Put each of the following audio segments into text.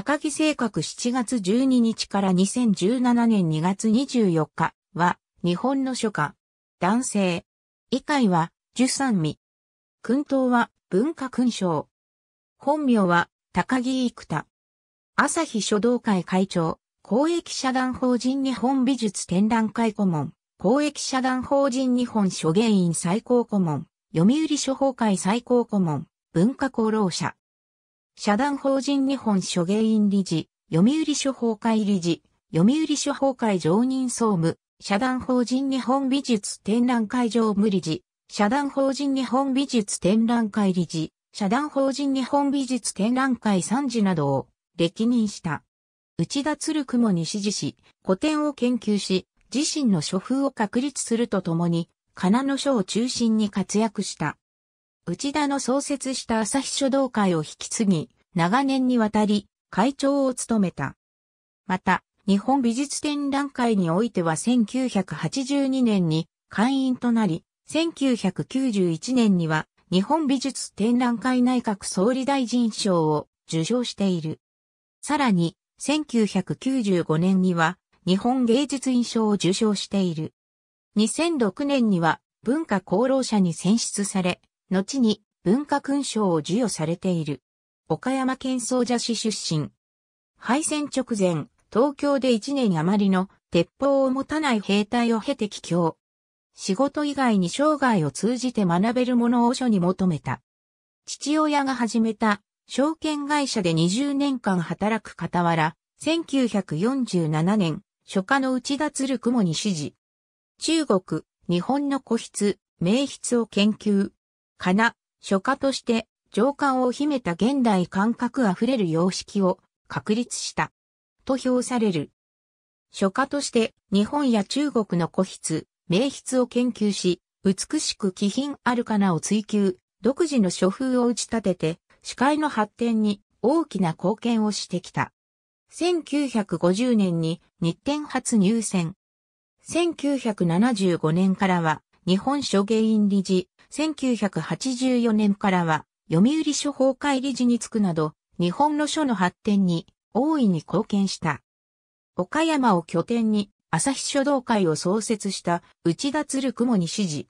高木正確7月12日から2017年2月24日は日本の書家。男性。以外は十三味。君頭は文化勲章。本名は高木生田。朝日書道会会長、公益社団法人日本美術展覧会顧問、公益社団法人日本書芸院最高顧問、読売書法会最高顧問、文化功労者。社団法人日本諸芸員理事、読売諸法会理事、読売諸法会常任総務、社団法人日本美術展覧会常務理事、社団法人日本美術展覧会理事、社団法人日本美術展覧会参事などを歴任した。内田鶴雲に支持し、古典を研究し、自身の書風を確立するとともに、金の書を中心に活躍した。内田の創設した朝日書道会を引き継ぎ、長年にわたり会長を務めた。また、日本美術展覧会においては1982年に会員となり、1991年には日本美術展覧会内閣総理大臣賞を受賞している。さらに、1995年には日本芸術院賞を受賞している。2006年には文化功労者に選出され、後に文化勲章を授与されている。岡山県総社市出身。敗戦直前、東京で1年余りの鉄砲を持たない兵隊を経て帰郷。仕事以外に生涯を通じて学べるものを書に求めた。父親が始めた証券会社で20年間働く傍ら、1947年、初夏の内田鶴雲に指示。中国、日本の古筆、名筆を研究、かな、書家として情感を秘めた現代感覚あふれる様式を確立した。と評される。書家として日本や中国の古筆、名筆を研究し、美しく気品あるかなを追求、独自の書風を打ち立てて、視界の発展に大きな貢献をしてきた。1950年に日展初入選。1975年からは日本書芸院理事、1984年からは、読売書法会理事に就くなど、日本の書の発展に大いに貢献した。岡山を拠点に朝日書道会を創設した内田鶴雲に指示。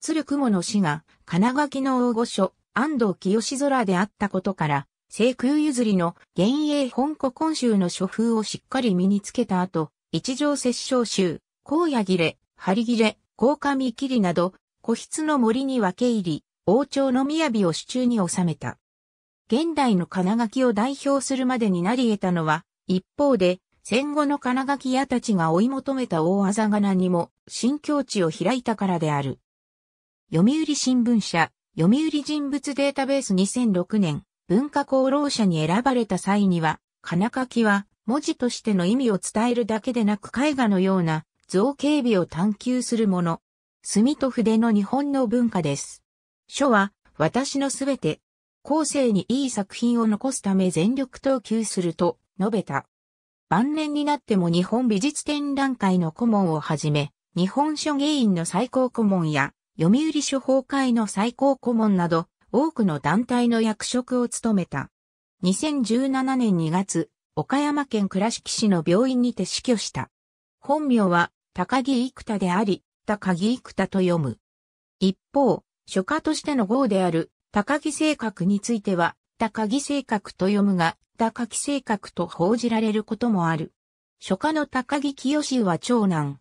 鶴雲の死が金垣の大御所安藤清空であったことから、西空譲りの現営本古今集の書風をしっかり身につけた後、一条摂政集、荒野切れ、張切れ、高上切りなど個室の森に分け入り、王朝の雅を手中に収めた。現代の金垣を代表するまでになり得たのは、一方で、戦後の金垣屋たちが追い求めた大あざがにも、新境地を開いたからである。読売新聞社、読売人物データベース2006年、文化功労者に選ばれた際には、金垣は文字としての意味を伝えるだけでなく絵画のような造形美を探求するもの墨と筆の日本の文化です。書は、私のすべて、後世にいい作品を残すため全力投球すると述べた。晩年になっても日本美術展覧会の顧問をはじめ、日本書芸員の最高顧問や、読売書法会の最高顧問など、多くの団体の役職を務めた。2017年2月、岡山県倉敷市の病院にて死去した。本名は高木幾田であり、った鍵幾田と読む。一方、書家としての号である高木性格については、高木性格と読むが、高木性格と報じられることもある。書家の高木清は長男。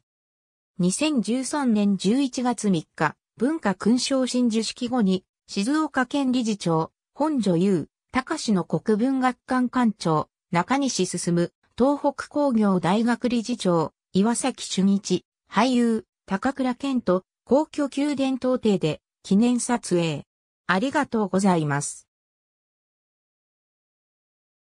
2013年11月3日、文化勲章新受式後に、静岡県理事長、本女優、高志の国文学館館長、中西進、東北工業大学理事長、岩崎俊一、俳優、高倉健と皇居宮殿東邸で記念撮影。ありがとうございます。